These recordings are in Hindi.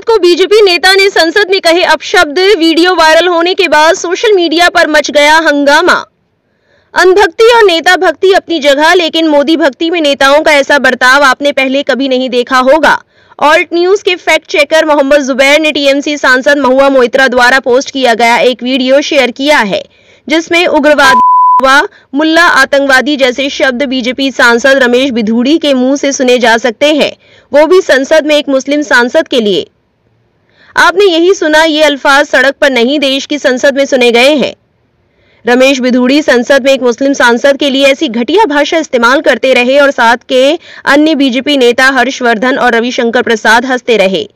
रात को बीजेपी नेता ने संसद में कहे अपशब्द वीडियो वायरल होने के बाद सोशल मीडिया पर मच गया हंगामा अनभक्ति और नेता भक्ति अपनी जगह लेकिन मोदी भक्ति में नेताओं का ऐसा बर्ताव आपने पहले कभी नहीं देखा होगा ऑल्ट न्यूज के फैक्ट चेकर मोहम्मद जुबैर ने टीएमसी सांसद महुआ मोइत्रा द्वारा पोस्ट किया गया एक वीडियो शेयर किया है जिसमें उग्रवाद मुल्ला आतंकवादी जैसे शब्द बीजेपी सांसद रमेश बिधूड़ी के मुंह से सुने जा सकते हैं वो भी संसद में एक मुस्लिम सांसद के लिए आपने यही सुना ये अल्फाज सड़क पर नहीं देश की संसद में सुने गए हैं रमेश बिधूड़ी संसद में एक मुस्लिम सांसद के लिए ऐसी घटिया भाषा इस्तेमाल करते रहे और साथ के अन्य बीजेपी नेता हर्षवर्धन और रविशंकर प्रसाद हंसते रहे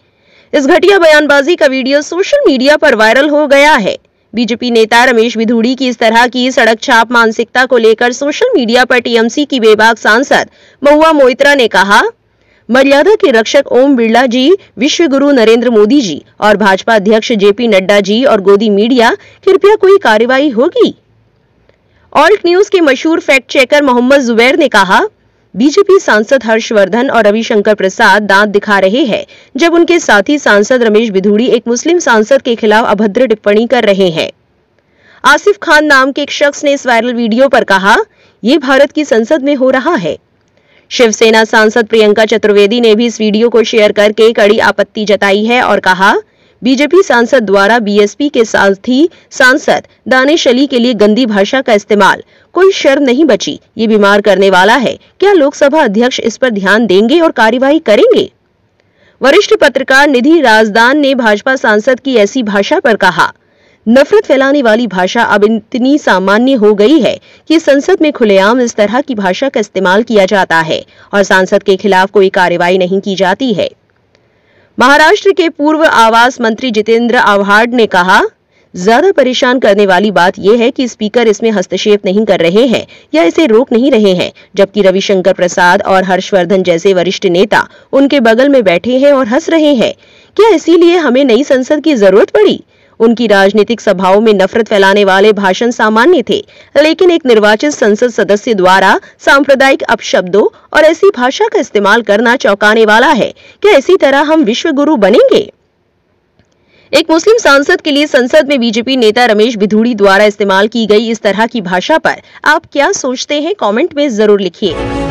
इस घटिया बयानबाजी का वीडियो सोशल मीडिया पर वायरल हो गया है बीजेपी नेता रमेश बिधूड़ी की इस तरह की सड़क छाप मानसिकता को लेकर सोशल मीडिया पर टीएमसी की बेबाक सांसद महुआ मोइत्रा ने कहा मर्यादा के रक्षक ओम बिरला जी विश्व गुरु नरेंद्र मोदी जी और भाजपा अध्यक्ष जेपी नड्डा जी और गोदी मीडिया कृपया कोई कार्रवाई होगी ऑल्ट न्यूज के मशहूर फैक्ट चेकर मोहम्मद जुबैर ने कहा बीजेपी सांसद हर्षवर्धन और रविशंकर प्रसाद दांत दिखा रहे हैं जब उनके साथी सांसद रमेश बिधूड़ी एक मुस्लिम सांसद के खिलाफ अभद्र टिप्पणी कर रहे हैं आसिफ खान नाम के एक शख्स ने इस वायरल वीडियो पर कहा यह भारत की संसद में हो रहा है शिवसेना सांसद प्रियंका चतुर्वेदी ने भी इस वीडियो को शेयर करके कड़ी आपत्ति जताई है और कहा बीजेपी सांसद द्वारा बीएसपी के साथ ही सांसद दानिश अली के लिए गंदी भाषा का इस्तेमाल कोई शर्म नहीं बची ये बीमार करने वाला है क्या लोकसभा अध्यक्ष इस पर ध्यान देंगे और कार्यवाही करेंगे वरिष्ठ पत्रकार निधि राजदान ने भाजपा सांसद की ऐसी भाषा पर कहा नफरत फैलाने वाली भाषा अब इतनी सामान्य हो गई है कि संसद में खुलेआम इस तरह की भाषा का इस्तेमाल किया जाता है और सांसद के खिलाफ कोई कार्रवाई नहीं की जाती है महाराष्ट्र के पूर्व आवास मंत्री जितेंद्र आव्हाड़ ने कहा ज्यादा परेशान करने वाली बात यह है कि स्पीकर इसमें हस्तक्षेप नहीं कर रहे हैं या इसे रोक नहीं रहे हैं जबकि रविशंकर प्रसाद और हर्षवर्धन जैसे वरिष्ठ नेता उनके बगल में बैठे हैं और हंस रहे हैं क्या इसीलिए हमें नई संसद की जरूरत पड़ी उनकी राजनीतिक सभाओं में नफरत फैलाने वाले भाषण सामान्य थे लेकिन एक निर्वाचित संसद सदस्य द्वारा सांप्रदायिक अपशब्दों और ऐसी भाषा का इस्तेमाल करना चौंकाने वाला है क्या इसी तरह हम विश्व गुरु बनेंगे एक मुस्लिम सांसद के लिए संसद में बीजेपी नेता रमेश भिधूड़ी द्वारा इस्तेमाल की गई इस तरह की भाषा पर आप क्या सोचते हैं कमेंट में जरूर लिखिए